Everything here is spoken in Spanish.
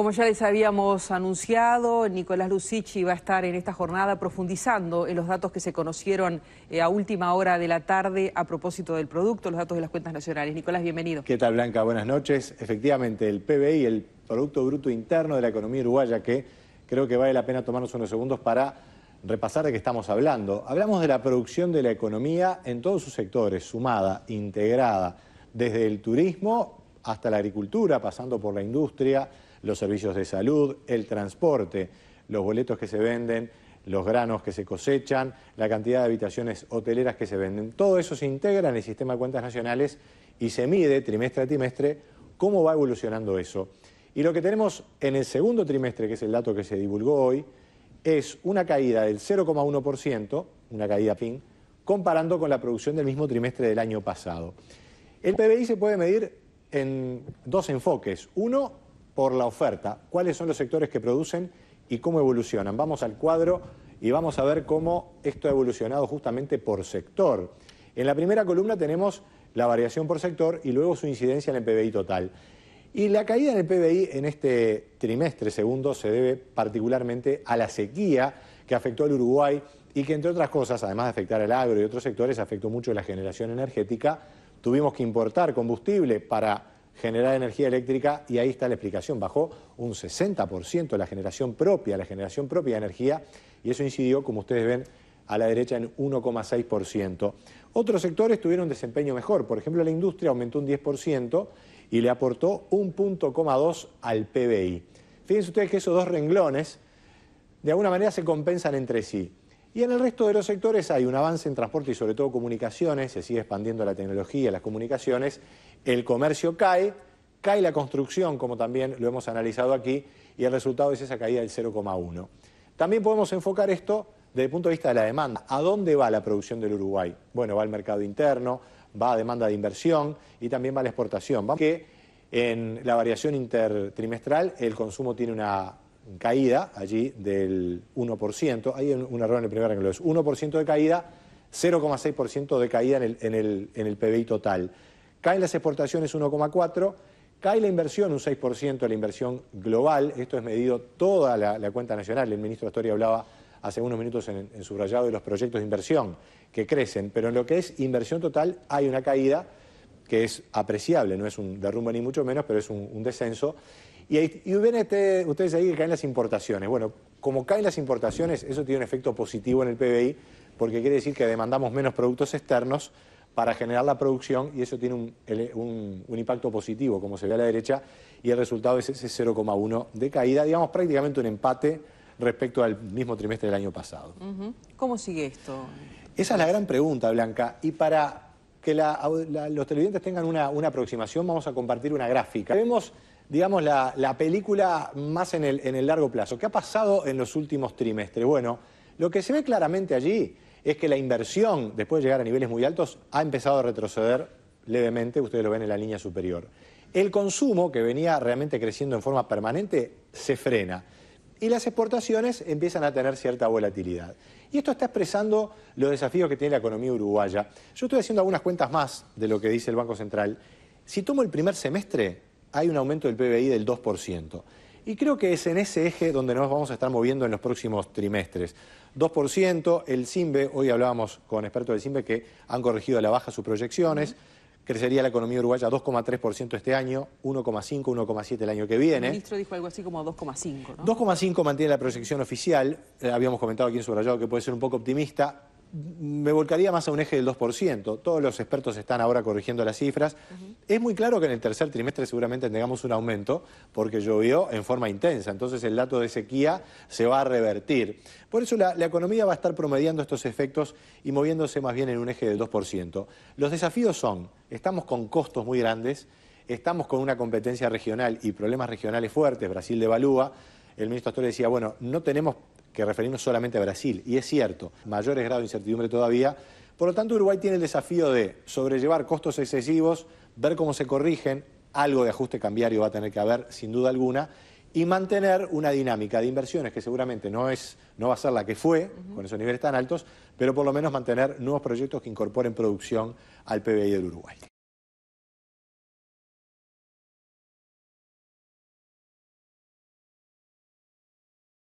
Como ya les habíamos anunciado, Nicolás Lucichi va a estar en esta jornada profundizando en los datos que se conocieron eh, a última hora de la tarde a propósito del producto, los datos de las cuentas nacionales. Nicolás, bienvenido. ¿Qué tal, Blanca? Buenas noches. Efectivamente, el PBI, el Producto Bruto Interno de la Economía Uruguaya, que creo que vale la pena tomarnos unos segundos para repasar de qué estamos hablando. Hablamos de la producción de la economía en todos sus sectores, sumada, integrada, desde el turismo hasta la agricultura, pasando por la industria los servicios de salud, el transporte, los boletos que se venden, los granos que se cosechan, la cantidad de habitaciones hoteleras que se venden. Todo eso se integra en el sistema de cuentas nacionales y se mide trimestre a trimestre cómo va evolucionando eso. Y lo que tenemos en el segundo trimestre, que es el dato que se divulgó hoy, es una caída del 0,1%, una caída PIN, comparando con la producción del mismo trimestre del año pasado. El PBI se puede medir en dos enfoques. Uno, por la oferta. ¿Cuáles son los sectores que producen y cómo evolucionan? Vamos al cuadro y vamos a ver cómo esto ha evolucionado justamente por sector. En la primera columna tenemos la variación por sector y luego su incidencia en el PBI total. Y la caída en el PBI en este trimestre segundo se debe particularmente a la sequía que afectó al Uruguay y que, entre otras cosas, además de afectar al agro y otros sectores, afectó mucho la generación energética. Tuvimos que importar combustible para generar energía eléctrica y ahí está la explicación. Bajó un 60% la generación propia, la generación propia de energía y eso incidió, como ustedes ven, a la derecha en 1,6%. Otros sectores tuvieron desempeño mejor, por ejemplo la industria aumentó un 10% y le aportó un punto al PBI. Fíjense ustedes que esos dos renglones de alguna manera se compensan entre sí. Y en el resto de los sectores hay un avance en transporte y sobre todo comunicaciones, se sigue expandiendo la tecnología, las comunicaciones, el comercio cae, cae la construcción, como también lo hemos analizado aquí, y el resultado es esa caída del 0,1. También podemos enfocar esto desde el punto de vista de la demanda. ¿A dónde va la producción del Uruguay? Bueno, va al mercado interno, va a demanda de inversión y también va a la exportación. Va que en la variación intertrimestral el consumo tiene una caída allí del 1%, hay un error en el primer rango, es 1% de caída, 0,6% de caída en el, en, el, PBI total. Caen las exportaciones 1,4%, cae la inversión un 6% de la inversión global, esto es medido toda la, cuenta nacional, el ministro Astoria hablaba hace unos minutos en, su subrayado de los proyectos de inversión que crecen, pero en lo que es inversión total hay una caída que es apreciable, no es un derrumbe ni mucho menos, pero es un descenso. Y, ven ustedes ahí que caen las importaciones. Bueno, como caen las importaciones, eso tiene un efecto positivo en el PBI, porque quiere decir que demandamos menos productos externos para generar la producción y eso tiene un, impacto positivo, como se ve a la derecha, y el resultado es ese 0,1 de caída, digamos prácticamente un empate respecto al mismo trimestre del año pasado. ¿Cómo sigue esto? Esa es la gran pregunta, Blanca. Y para que los televidentes tengan una, una aproximación, vamos a compartir una gráfica. Vemos digamos, la, película más en el, en el largo plazo. ¿Qué ha pasado en los últimos trimestres? Bueno, lo que se ve claramente allí es que la inversión, después de llegar a niveles muy altos, ha empezado a retroceder levemente, ustedes lo ven en la línea superior. El consumo, que venía realmente creciendo en forma permanente, se frena. Y las exportaciones empiezan a tener cierta volatilidad. Y esto está expresando los desafíos que tiene la economía uruguaya. Yo estoy haciendo algunas cuentas más de lo que dice el Banco Central. Si tomo el primer semestre, hay un aumento del PBI del 2%. Y creo que es en ese eje donde nos vamos a estar moviendo en los próximos trimestres. 2%, el CIMBE, hoy hablábamos con expertos del CIMBE que han corregido a la baja sus proyecciones. Crecería la economía uruguaya 2,3% este año, 1,5, 1,7 el año que viene. El ministro dijo algo así como 2,5, 2,5 mantiene la proyección oficial. Eh, habíamos comentado aquí en Subrayado que puede ser un poco optimista me volcaría más a un eje del 2%. Todos los expertos están ahora corrigiendo las cifras. Es muy claro que en el tercer trimestre seguramente tengamos un aumento porque llovió en forma intensa. Entonces el dato de sequía se va a revertir. Por eso la, economía va a estar promediando estos efectos y moviéndose más bien en un eje del 2%. Los desafíos son, estamos con costos muy grandes, estamos con una competencia regional y problemas regionales fuertes, Brasil devalúa. El ministro Astor decía, bueno, no tenemos que referimos solamente a Brasil. Y es cierto, mayores grados de incertidumbre todavía. Por lo tanto, Uruguay tiene el desafío de sobrellevar costos excesivos, ver cómo se corrigen, algo de ajuste cambiario va a tener que haber, sin duda alguna, y mantener una dinámica de inversiones que seguramente no, es, no va a ser la que fue, con esos niveles tan altos, pero por lo menos mantener nuevos proyectos que incorporen producción al PBI del Uruguay.